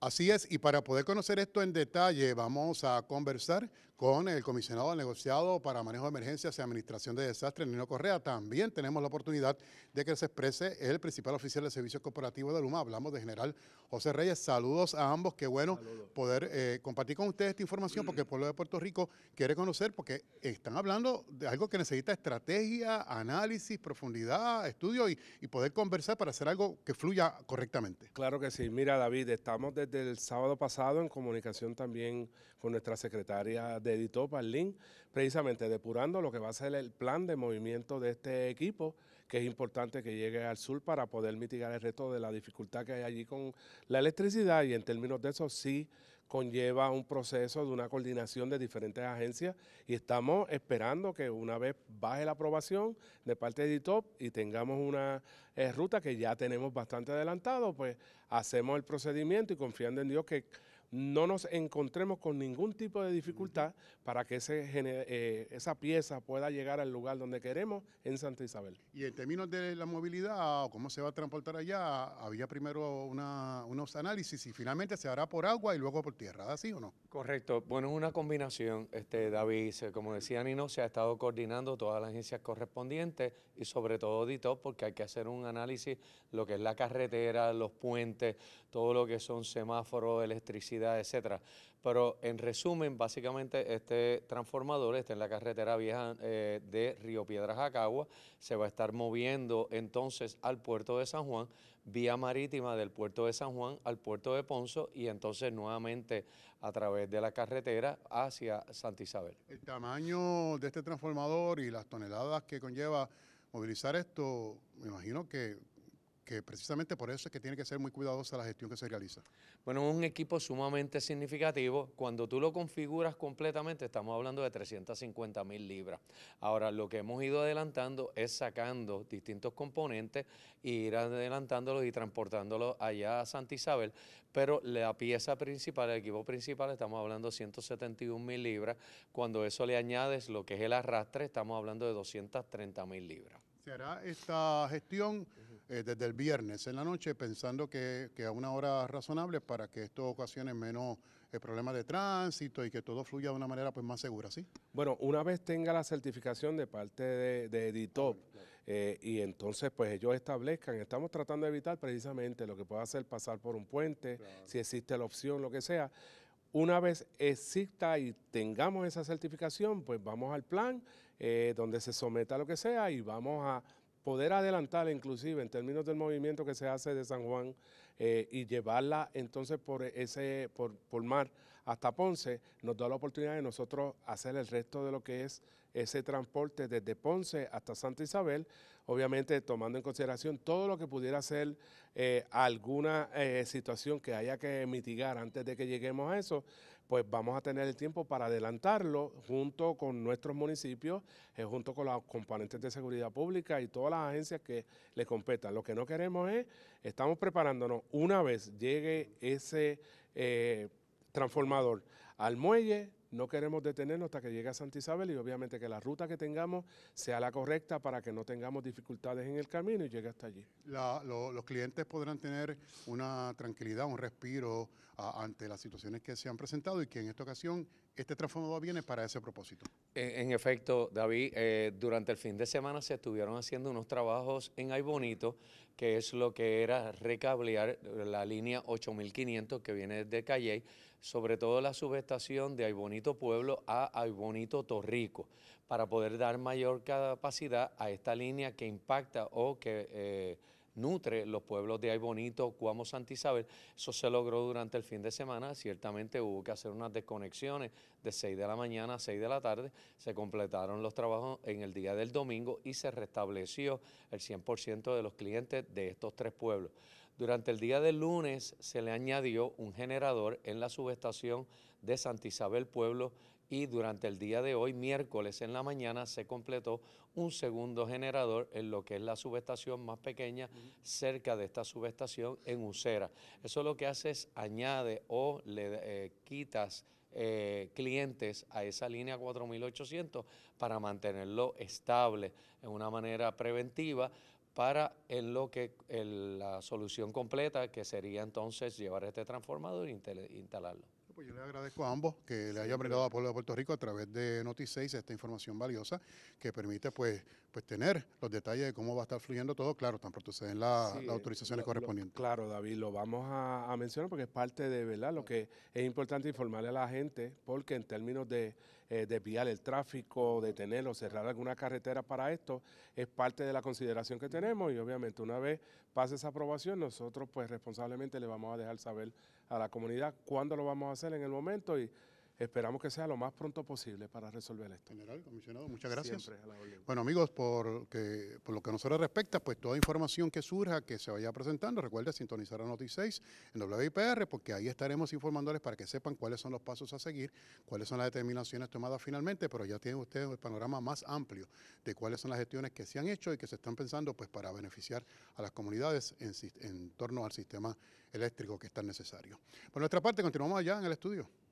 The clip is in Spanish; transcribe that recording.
Así es, y para poder conocer esto en detalle, vamos a conversar con el comisionado negociado para manejo de emergencias y administración de desastres, Nino Correa. También tenemos la oportunidad de que se exprese el principal oficial de servicios corporativos de Luma. Hablamos de general José Reyes. Saludos a ambos. Qué bueno poder eh, compartir con ustedes esta información porque el pueblo de Puerto Rico quiere conocer porque están hablando de algo que necesita estrategia, análisis, profundidad, estudio y, y poder conversar para hacer algo que fluya correctamente. Claro que sí. Mira, David, estamos desde el sábado pasado en comunicación también con nuestra secretaria de de al link, precisamente depurando lo que va a ser el plan de movimiento de este equipo, que es importante que llegue al sur para poder mitigar el resto de la dificultad que hay allí con la electricidad y en términos de eso sí conlleva un proceso de una coordinación de diferentes agencias y estamos esperando que una vez baje la aprobación de parte de Editop y tengamos una eh, ruta que ya tenemos bastante adelantado, pues hacemos el procedimiento y confiando en Dios que no nos encontremos con ningún tipo de dificultad para que eh, esa pieza pueda llegar al lugar donde queremos en Santa Isabel. Y en términos de la movilidad o cómo se va a transportar allá, había primero una, unos análisis y finalmente se hará por agua y luego por tierra, ¿así o no? Correcto, bueno, es una combinación, este, David, como decía Nino, se ha estado coordinando todas las agencias correspondientes y sobre todo Dito porque hay que hacer un análisis lo que es la carretera, los puentes, todo lo que son semáforos, electricidad, etcétera. Pero en resumen, básicamente este transformador está en la carretera vieja eh, de Río Piedras a se va a estar moviendo entonces al puerto de San Juan, vía marítima del puerto de San Juan al puerto de Ponzo y entonces nuevamente a través de la carretera hacia Santa Isabel. El tamaño de este transformador y las toneladas que conlleva movilizar esto, me imagino que que precisamente por eso es que tiene que ser muy cuidadosa la gestión que se realiza. Bueno, un equipo sumamente significativo. Cuando tú lo configuras completamente, estamos hablando de 350 mil libras. Ahora, lo que hemos ido adelantando es sacando distintos componentes, e ir adelantándolos y transportándolos allá a Santa Isabel, pero la pieza principal, el equipo principal, estamos hablando de 171 mil libras. Cuando eso le añades lo que es el arrastre, estamos hablando de 230 mil libras. ¿Se hará esta gestión? Eh, desde el viernes en la noche, pensando que, a una hora razonable para que esto ocasione menos eh, problemas de tránsito y que todo fluya de una manera pues más segura, ¿sí? Bueno, una vez tenga la certificación de parte de, de Editop eh, y entonces pues ellos establezcan, estamos tratando de evitar precisamente lo que pueda hacer pasar por un puente, si existe la opción, lo que sea, una vez exista y tengamos esa certificación, pues vamos al plan donde se someta lo que sea y vamos a poder adelantarla inclusive en términos del movimiento que se hace de San Juan eh, y llevarla entonces por, ese, por, por mar hasta Ponce, nos da la oportunidad de nosotros hacer el resto de lo que es ese transporte desde Ponce hasta Santa Isabel, obviamente tomando en consideración todo lo que pudiera ser eh, alguna eh, situación que haya que mitigar antes de que lleguemos a eso, pues vamos a tener el tiempo para adelantarlo junto con nuestros municipios, eh, junto con los componentes de seguridad pública y todas las agencias que le competan. Lo que no queremos es, estamos preparándonos una vez llegue ese transformador al muelle. No queremos detenernos hasta que llegue a Santa Isabel y obviamente que la ruta que tengamos sea la correcta para que no tengamos dificultades en el camino y llegue hasta allí. los clientes podrán tener una tranquilidad, un respiro ante las situaciones que se han presentado y que en esta ocasión este transformador viene para ese propósito. En, efecto, David, eh, durante el fin de semana se estuvieron haciendo unos trabajos en Aybonito, que es lo que era recablear la línea 8500 que viene de Calley, sobre todo la subestación de Aybonito Pueblo a Aybonito Torrico, para poder dar mayor capacidad a esta línea que impacta o que... Eh, nutre los pueblos de Aybonito, Cuamo, Santa Isabel. Eso se logró durante el fin de semana. Ciertamente hubo que hacer unas desconexiones de 6 de la mañana a 6 de la tarde. Se completaron los trabajos en el día del domingo y se restableció el 100% de los clientes de estos tres pueblos. Durante el día del lunes se le añadió un generador en la subestación de Santa Isabel Pueblo y durante el día de hoy, miércoles en la mañana, se completó un segundo generador en lo que es la subestación más pequeña cerca de esta subestación en Ucera. Eso lo que hace es añade o le eh, quitas eh, clientes a esa línea 4800 para mantenerlo estable en una manera preventiva para en lo que la solución completa que sería entonces llevar este transformador e instalarlo pues yo le agradezco a ambos que le hayan brindado a Pueblo de Puerto Rico a través de Notice 6 esta información valiosa que permite pues, pues tener los detalles de cómo va a estar fluyendo todo, claro, tan pronto se den las autorizaciones correspondientes. claro, David, lo vamos a, a mencionar porque es parte de ¿verdad? lo que es importante informarle a la gente, porque en términos de eh, desviar el tráfico, detenerlo, cerrar alguna carretera para esto, es parte de la consideración que tenemos y obviamente una vez pase esa aprobación, nosotros pues responsablemente le vamos a dejar saber a la comunidad cuándo lo vamos a hacer en el momento y Esperamos que sea lo más pronto posible para resolver esto. General, comisionado, muchas gracias. Siempre Bueno, amigos, por, por lo que a nosotros respecta, pues toda información que surja, que se vaya presentando, recuerde sintonizar a Noticias 6 en WIPR, porque ahí estaremos informándoles para que sepan cuáles son los pasos a seguir, cuáles son las determinaciones tomadas finalmente, pero ya tienen ustedes el panorama más amplio de cuáles son las gestiones que se han hecho y que se están pensando pues para beneficiar a las comunidades en, en torno al sistema eléctrico que es tan necesario. Por nuestra parte, continuamos allá en el estudio.